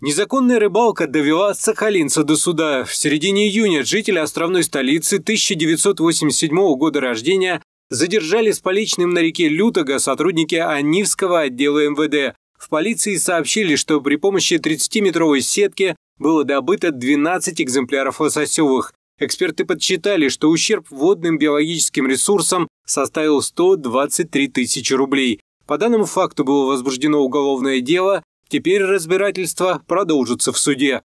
Незаконная рыбалка довела сахалинца до суда. В середине июня жители островной столицы 1987 года рождения задержали с поличным на реке Лютого сотрудники Анивского отдела МВД. В полиции сообщили, что при помощи 30-метровой сетки было добыто 12 экземпляров лососевых. Эксперты подсчитали, что ущерб водным биологическим ресурсам составил 123 тысячи рублей. По данному факту было возбуждено уголовное дело, Теперь разбирательство продолжится в суде.